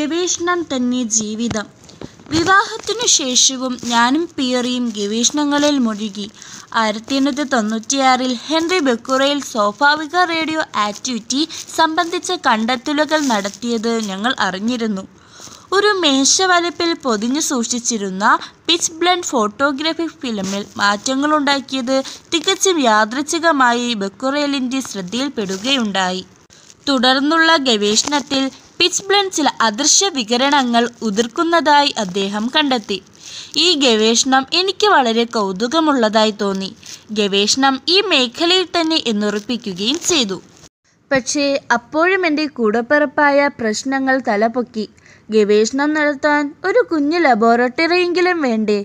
ഗവേഷണം തന്നെ ജീവിതം വിവാഹത്തിനു ശേഷവും ഞാനും പിയറിയും ഗവേഷണങ്ങളിൽ മുഴുകി ആയിരത്തി എണ്ണൂറ്റി തൊണ്ണൂറ്റിയാറിൽ ഹെൻറി ബെക്കുറയിൽ സ്വാഭാവിക റേഡിയോ ആക്ടിവിറ്റി സംബന്ധിച്ച കണ്ടെത്തലുകൾ നടത്തിയത് ഞങ്ങൾ അറിഞ്ഞിരുന്നു ഒരു മേശവലപ്പിൽ പൊതിഞ്ഞു സൂക്ഷിച്ചിരുന്ന പിച്ച് ബ്ലൻഡ് ഫോട്ടോഗ്രാഫിക് ഫിലിമിൽ മാറ്റങ്ങളുണ്ടാക്കിയത് തികച്ചും യാദൃച്ഛികമായി ബെക്കുറേലിൻ്റെ ശ്രദ്ധയിൽപ്പെടുകയുണ്ടായി തുടർന്നുള്ള ഗവേഷണത്തിൽ പിച്ച് ബ്ലണ്ട് ചില അദൃശ്യ വികരണങ്ങൾ ഉതിർക്കുന്നതായി അദ്ദേഹം കണ്ടെത്തി ഈ ഗവേഷണം എനിക്ക് വളരെ കൗതുകമുള്ളതായി തോന്നി ഗവേഷണം ഈ മേഖലയിൽ തന്നെ എന്നുറപ്പിക്കുകയും ചെയ്തു പക്ഷേ അപ്പോഴും എൻ്റെ കൂടപ്പിറപ്പായ പ്രശ്നങ്ങൾ തലപൊക്കി ഗവേഷണം നടത്താൻ ഒരു കുഞ്ഞു ലബോറട്ടറിയെങ്കിലും വേണ്ടേ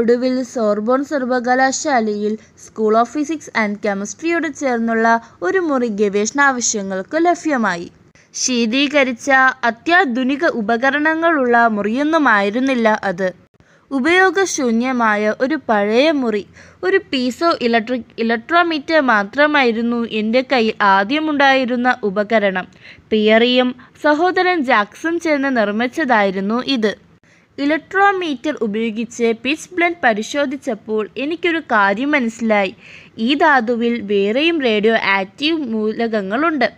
ഒടുവിൽ സോർബോൺ സർവകലാശാലയിൽ സ്കൂൾ ഓഫ് ഫിസിക്സ് ആൻഡ് കെമിസ്ട്രിയോട് ചേർന്നുള്ള ഒരു മുറി ഗവേഷണ ആവശ്യങ്ങൾക്ക് ലഭ്യമായി ശീതീകരിച്ച അത്യാധുനിക ഉപകരണങ്ങളുള്ള മുറിയൊന്നുമായിരുന്നില്ല അത് ഉപയോഗശൂന്യമായ ഒരു പഴയ മുറി ഒരു പീസോ ഇലക്ട്രിക് ഇലക്ട്രോമീറ്റർ മാത്രമായിരുന്നു എൻ്റെ കയ്യിൽ ആദ്യമുണ്ടായിരുന്ന ഉപകരണം പിയറിയും സഹോദരൻ ജാക്സും ചേർന്ന് നിർമ്മിച്ചതായിരുന്നു ഇത് ഇലക്ട്രോമീറ്റർ ഉപയോഗിച്ച് പിച്ച് ബ്ലെൻഡ് പരിശോധിച്ചപ്പോൾ എനിക്കൊരു കാര്യം മനസ്സിലായി ഈ ധാതുവിൽ വേറെയും റേഡിയോ ആക്റ്റീവ് മൂലകങ്ങളുണ്ട്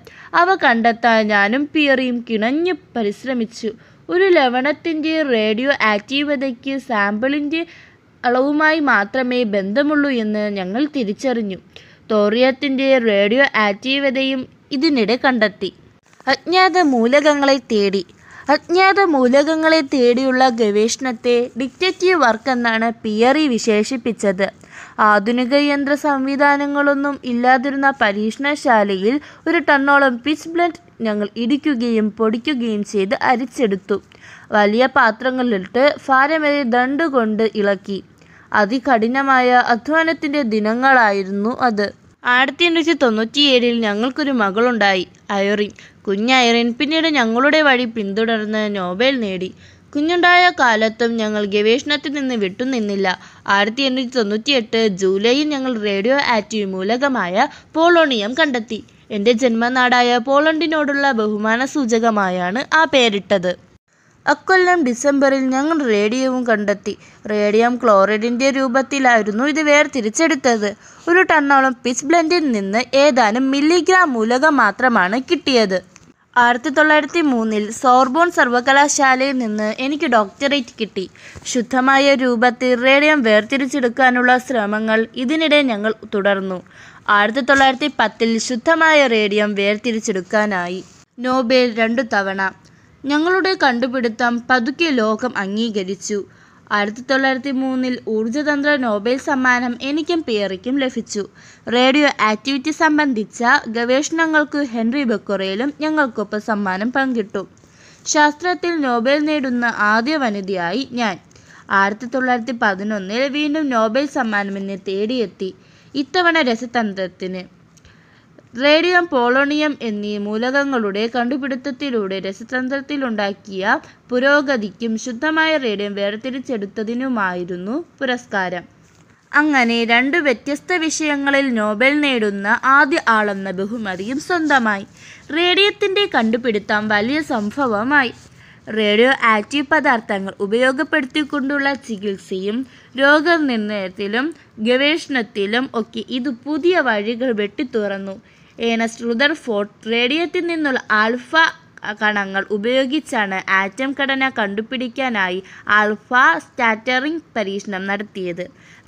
അവ കണ്ടെത്താൻ ഞാനും പിയറിയും കിണഞ്ഞു പരിശ്രമിച്ചു ഒരു ലവണത്തിൻ്റെ റേഡിയോ ആക്റ്റീവതയ്ക്ക് സാമ്പിളിൻ്റെ അളവുമായി മാത്രമേ ബന്ധമുള്ളൂ എന്ന് ഞങ്ങൾ തിരിച്ചറിഞ്ഞു തോറിയത്തിൻ്റെ റേഡിയോ ആക്റ്റീവതയും ഇതിനിടെ കണ്ടെത്തി അജ്ഞാത മൂലകങ്ങളെ തേടി അജ്ഞാത മൂലകങ്ങളെ തേടിയുള്ള ഗവേഷണത്തെ ഡിറ്റക്റ്റീവ് വർക്ക് എന്നാണ് പിയറി വിശേഷിപ്പിച്ചത് ആധുനിക യന്ത്ര സംവിധാനങ്ങളൊന്നും ഇല്ലാതിരുന്ന പരീക്ഷണശാലയിൽ ഒരു ടണ്ണോളം പിച്ച് ബ്ലഡ് ഞങ്ങൾ ഇടിക്കുകയും പൊടിക്കുകയും ചെയ്ത് അരിച്ചെടുത്തു വലിയ പാത്രങ്ങളിലിട്ട് ഭാരമേറെ ദണ്ടുകൊണ്ട് കൊണ്ട് ഇളക്കി അതികഠിനമായ അധ്വാനത്തിൻ്റെ ദിനങ്ങളായിരുന്നു അത് ആയിരത്തി എണ്ണൂറ്റി ഒരു ഞങ്ങൾക്കൊരു മകളുണ്ടായി അയറിൻ കുഞ്ഞ് പിന്നീട് ഞങ്ങളുടെ വഴി പിന്തുടർന്ന് നോബൽ നേടി കുഞ്ഞുണ്ടായ കാലത്തും ഞങ്ങൾ ഗവേഷണത്തിൽ നിന്ന് വിട്ടുനിന്നില്ല ആയിരത്തി എണ്ണൂറ്റി എട്ട് ജൂലൈയിൽ ഞങ്ങൾ റേഡിയോ ആക്റ്റീവ് മൂലകമായ പോളോണിയം കണ്ടെത്തി എൻ്റെ ജന്മനാടായ പോളണ്ടിനോടുള്ള ബഹുമാന സൂചകമായാണ് ആ പേരിട്ടത് അക്കൊല്ലം ഡിസംബറിൽ ഞങ്ങൾ റേഡിയവും കണ്ടെത്തി റേഡിയം ക്ലോറൈഡിൻ്റെ രൂപത്തിലായിരുന്നു ഇത് വേർതിരിച്ചെടുത്തത് ഒരു ടണ്ണോളം പിച്ച് ബ്ലെൻഡിൽ നിന്ന് ഏതാനും മില്ലിഗ്രാം മൂലകം മാത്രമാണ് കിട്ടിയത് ആയിരത്തി തൊള്ളായിരത്തി മൂന്നിൽ സോർബോൺ സർവകലാശാലയിൽ നിന്ന് എനിക്ക് ഡോക്ടറേറ്റ് കിട്ടി ശുദ്ധമായ രൂപത്തിൽ റേഡിയം വേർതിരിച്ചെടുക്കാനുള്ള ശ്രമങ്ങൾ ഇതിനിടെ ഞങ്ങൾ തുടർന്നു ആയിരത്തി തൊള്ളായിരത്തി പത്തിൽ ശുദ്ധമായ റേഡിയം വേർതിരിച്ചെടുക്കാനായി നോബേൽ രണ്ടു തവണ ഞങ്ങളുടെ കണ്ടുപിടുത്തം പതുക്കെ ലോകം അംഗീകരിച്ചു ആയിരത്തി തൊള്ളായിരത്തി മൂന്നിൽ ഊർജ്ജതന്ത്ര നോബൽ സമ്മാനം എനിക്കും പിയറിക്കും ലഭിച്ചു റേഡിയോ ആക്ടിവിറ്റി സംബന്ധിച്ച ഗവേഷണങ്ങൾക്ക് ഹെൻറി ബക്കുറയിലും ഞങ്ങൾക്കൊപ്പം സമ്മാനം പങ്കിട്ടു ശാസ്ത്രത്തിൽ നോബൽ നേടുന്ന ആദ്യ വനിതയായി ഞാൻ ആയിരത്തി തൊള്ളായിരത്തി പതിനൊന്നിൽ വീണ്ടും നോബൽ സമ്മാനം എന്നെ തേടിയെത്തി ഇത്തവണ രസതന്ത്രത്തിന് റേഡിയം പോളോണിയം എന്നീ മൂലകങ്ങളുടെ കണ്ടുപിടുത്തത്തിലൂടെ രസതന്ത്രത്തിലുണ്ടാക്കിയ പുരോഗതിക്കും ശുദ്ധമായ റേഡിയം വേർതിരിച്ചെടുത്തതിനുമായിരുന്നു പുരസ്കാരം അങ്ങനെ രണ്ട് വ്യത്യസ്ത വിഷയങ്ങളിൽ നോബൽ നേടുന്ന ആദ്യ ആളെന്ന ബഹുമതിയും സ്വന്തമായി റേഡിയത്തിൻ്റെ കണ്ടുപിടുത്തം വലിയ സംഭവമായി റേഡിയോ ആക്റ്റീവ് പദാർത്ഥങ്ങൾ ഉപയോഗപ്പെടുത്തിക്കൊണ്ടുള്ള ചികിത്സയും രോഗനിർണയത്തിലും ഗവേഷണത്തിലും ഒക്കെ ഇത് പുതിയ വഴികൾ വെട്ടിത്തുറന്നു ഏണസ്റ്റ് റുദർഫോർഡ് റേഡിയത്തിൽ നിന്നുള്ള ആൽഫ കണങ്ങൾ ഉപയോഗിച്ചാണ് ആറ്റം ഘടന കണ്ടുപിടിക്കാനായി ആൽഫ സ്റ്റാറ്ററിംഗ് പരീക്ഷണം നടത്തിയത്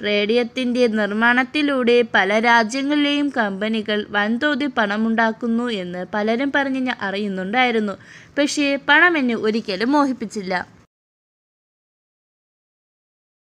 റേഡിയത്തിൻ്റെ നിർമ്മാണത്തിലൂടെ പല രാജ്യങ്ങളിലെയും കമ്പനികൾ വൻതോതിൽ പണമുണ്ടാക്കുന്നു എന്ന് പലരും പറഞ്ഞ് ഞാൻ അറിയുന്നുണ്ടായിരുന്നു പക്ഷേ പണം എന്നെ ഒരിക്കലും മോഹിപ്പിച്ചില്ല